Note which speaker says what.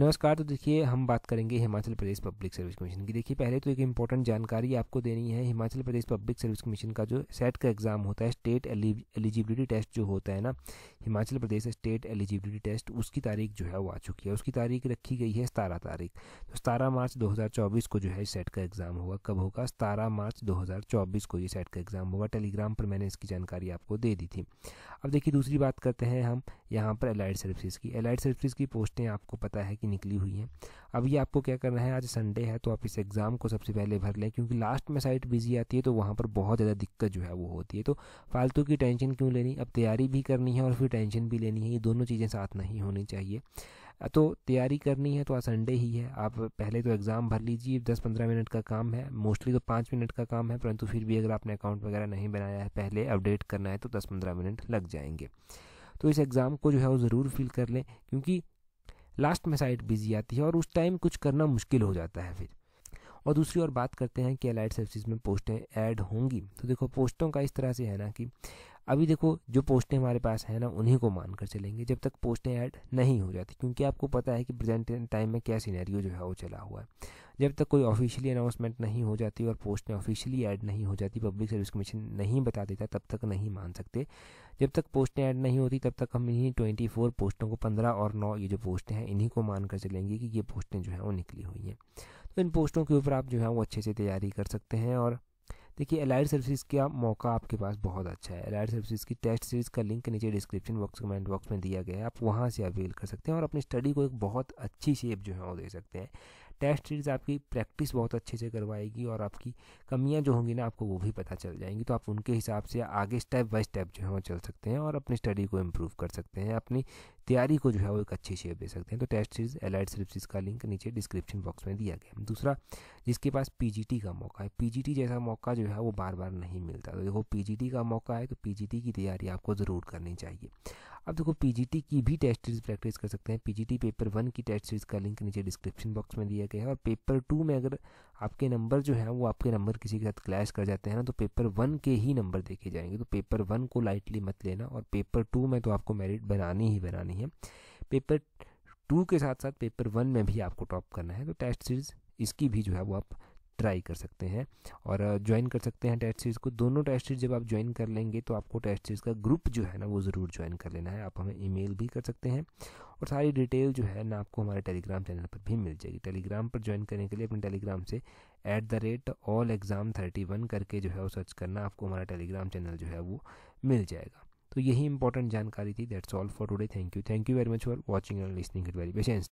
Speaker 1: नमस्कार तो देखिए हम बात करेंगे Himachal Pradesh public service commission की देखिए पहले तो एक इम्पॉर्टेंट जानकारी आपको देनी है Himachal Pradesh public service commission का जो सेट का एग्ज़ाम होता है स्टेट एलिजिबिलिटी टेस्ट जो होता है ना Himachal Pradesh state eligibility test उसकी तारीख जो है वो आ चुकी है उसकी तारीख रखी गई है सतारह तारीख तो सतारह मार्च दो को जो है सेट का एग्ज़ाम होगा कब होगा सतारह मार्च दो को ये सेट का एग्ज़ाम होगा टेलीग्राम पर मैंने इसकी जानकारी आपको दे दी थी अब देखिए दूसरी बात करते हैं हम यहाँ पर एलाइड सर्विसेज की एलाइड सर्विसज की पोस्टें आपको पता है कि की निकली हुई है अब ये आपको क्या करना है आज संडे है तो आप इस एग्ज़ाम को सबसे पहले भर लें क्योंकि लास्ट में साइट बिजी आती है तो वहाँ पर बहुत ज़्यादा दिक्कत जो है वो होती है तो फालतू की टेंशन क्यों लेनी अब तैयारी भी करनी है और फिर टेंशन भी लेनी है ये दोनों चीज़ें साथ नहीं होनी चाहिए तो तैयारी करनी है तो आज संडे ही है आप पहले तो एग्ज़ाम भर लीजिए दस पंद्रह मिनट का काम है मोस्टली तो पाँच मिनट का काम है परंतु फिर भी अगर आपने अकाउंट वगैरह नहीं बनाया है पहले अपडेट करना है तो दस पंद्रह मिनट लग जाएंगे तो इस एग्ज़ाम को जो है वो ज़रूर फिल कर लें क्योंकि लास्ट में साइट बिजी आती है और उस टाइम कुछ करना मुश्किल हो जाता है फिर और दूसरी ओर बात करते हैं कि अलाइड सर्विसेज में पोस्टें ऐड होंगी तो देखो पोस्टों का इस तरह से है ना कि अभी देखो जो पोस्टें हमारे पास हैं ना उन्हीं को मान कर चलेंगे जब तक पोस्टें ऐड नहीं हो जाती क्योंकि आपको पता है कि प्रेजेंट टाइम में क्या सीनैरियो जो है वो चला हुआ है जब तक कोई ऑफिशियली अनाउंसमेंट नहीं हो जाती और पोस्टें ऑफिशियली ऐड नहीं हो जाती पब्लिक सर्विस कमीशन नहीं बता देता तब तक नहीं मान सकते जब तक पोस्टें ऐड नहीं होती तब तक हम इन्हीं ट्वेंटी फोर पोस्टों को पंद्रह और नौ ये जो पोस्टें हैं इन्हीं को मान कर चलेंगे कि ये पोस्टें जो हैं वो निकली हुई हैं तो इन पोस्टों के ऊपर आप जो है वो अच्छे से तैयारी कर सकते हैं और देखिए एलाइड सर्विस का मौका आपके पास बहुत अच्छा है एलाइड सर्विस की टेस्ट सीरीज का लिंक नीचे डिस्क्रिप्शन बॉक्स कमेंट बॉक्स में दिया गया है आप वहाँ से अवेल कर सकते हैं और अपनी स्टडी को एक बहुत अच्छी शेप जो है वो दे सकते हैं टेस्ट सीरीज आपकी प्रैक्टिस बहुत अच्छे से करवाएगी और आपकी कमियाँ जो होंगी ना आपको वो भी पता चल जाएंगी तो आप उनके हिसाब से आगे स्टेप बाय स्टेप जो है वो चल सकते हैं और अपनी स्टडी को इम्प्रूव कर सकते हैं अपनी तैयारी को जो है वो एक अच्छी शेप दे सकते हैं तो टेस्ट सीरीज एलाइड सर्विस का लिंक नीचे डिस्क्रिप्शन बॉक्स में दिया गया दूसरा जिसके पास पीजीटी का मौका है पीजीटी जैसा मौका जो है वो बार बार नहीं मिलता तो देखो पीजीटी का मौका है तो पीजीटी की तैयारी आपको ज़रूर करनी चाहिए अब देखो पीजीटी की भी टेस्ट सीरीज प्रैक्टिस कर सकते हैं पीजीटी पेपर वन की टेस्ट सीरीज का लिंक नीचे डिस्क्रिप्शन बॉक्स में दिया गया है और पेपर टू में अगर आपके नंबर जो है वो आपके नंबर किसी के साथ क्लैश कर जाते हैं ना तो पेपर वन के ही नंबर देखे जाएंगे तो पेपर वन को लाइटली मत लेना और पेपर टू में तो आपको मेरिट बनानी ही बनानी नहीं है पेपर टू के साथ साथ पेपर वन में भी आपको टॉप करना है तो टेस्ट सीरीज़ इसकी भी जो है वो आप ट्राई कर सकते हैं और ज्वाइन कर सकते हैं टेस्ट सीरीज़ को दोनों टेस्ट सीरीज जब आप ज्वाइन कर लेंगे तो आपको टेस्ट सीरीज़ का ग्रुप जो है ना वो ज़रूर ज्वाइन कर लेना है आप हमें ईमेल भी कर सकते हैं और सारी डिटेल जो है ना आपको हमारे टेलीग्राम चैनल पर भी मिल जाएगी टेलीग्राम पर ज्वाइन करने के लिए अपने टेलीग्राम से at the rate all exam thirty one करके जो है वो सर्च करना आपको हमारा टेलीग्राम चैनल जो है वो मिल जाएगा तो यही इंपॉर्टेंट जानकारी थी that's all for today thank you thank you very much for watching and listening it very patience